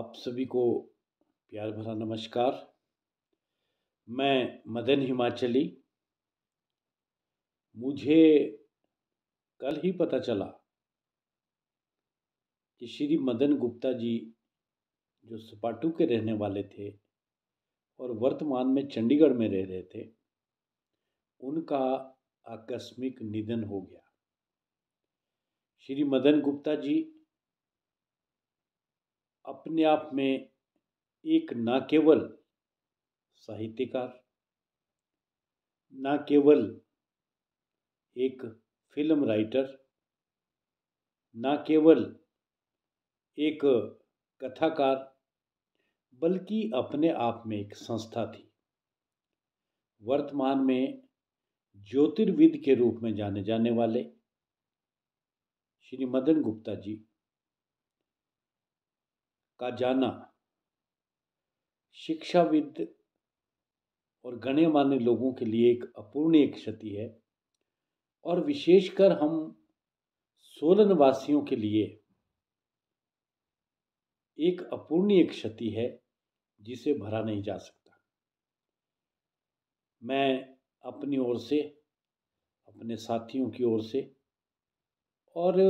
आप सभी को प्यार भरा नमस्कार मैं मदन हिमाचली मुझे कल ही पता चला कि श्री मदन गुप्ता जी जो सपाटू के रहने वाले थे और वर्तमान में चंडीगढ़ में रह रहे थे उनका आकस्मिक निधन हो गया श्री मदन गुप्ता जी अपने आप में एक न केवल साहित्यकार न केवल एक फिल्म राइटर न केवल एक कथाकार बल्कि अपने आप में एक संस्था थी वर्तमान में ज्योतिर्विद के रूप में जाने जाने वाले श्री मदन गुप्ता जी का जाना शिक्षाविद और गण्यमान्य लोगों के लिए एक अपूर्णीय क्षति है और विशेषकर हम सोलन वासियों के लिए एक अपूर्णीय क्षति है जिसे भरा नहीं जा सकता मैं अपनी ओर से अपने साथियों की ओर से और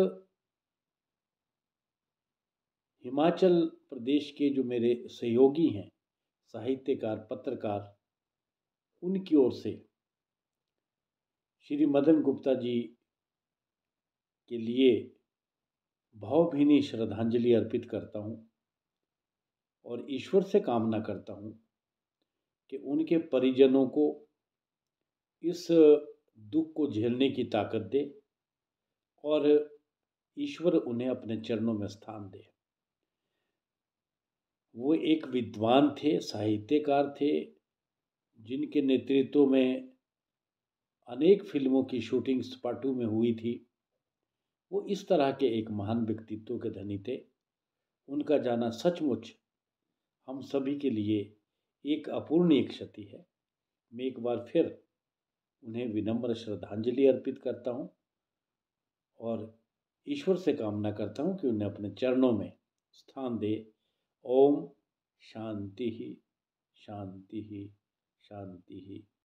हिमाचल प्रदेश के जो मेरे सहयोगी हैं साहित्यकार पत्रकार उनकी ओर से श्री मदन गुप्ता जी के लिए भावभीनी श्रद्धांजलि अर्पित करता हूँ और ईश्वर से कामना करता हूँ कि उनके परिजनों को इस दुख को झेलने की ताकत दे और ईश्वर उन्हें अपने चरणों में स्थान दे वो एक विद्वान थे साहित्यकार थे जिनके नेतृत्व में अनेक फिल्मों की शूटिंग स्पाटू में हुई थी वो इस तरह के एक महान व्यक्तित्व के धनी थे उनका जाना सचमुच हम सभी के लिए एक अपूर्णीय क्षति है मैं एक बार फिर उन्हें विनम्र श्रद्धांजलि अर्पित करता हूँ और ईश्वर से कामना करता हूँ कि उन्हें अपने चरणों में स्थान दे ओम शांति ही शांति ही शांति ही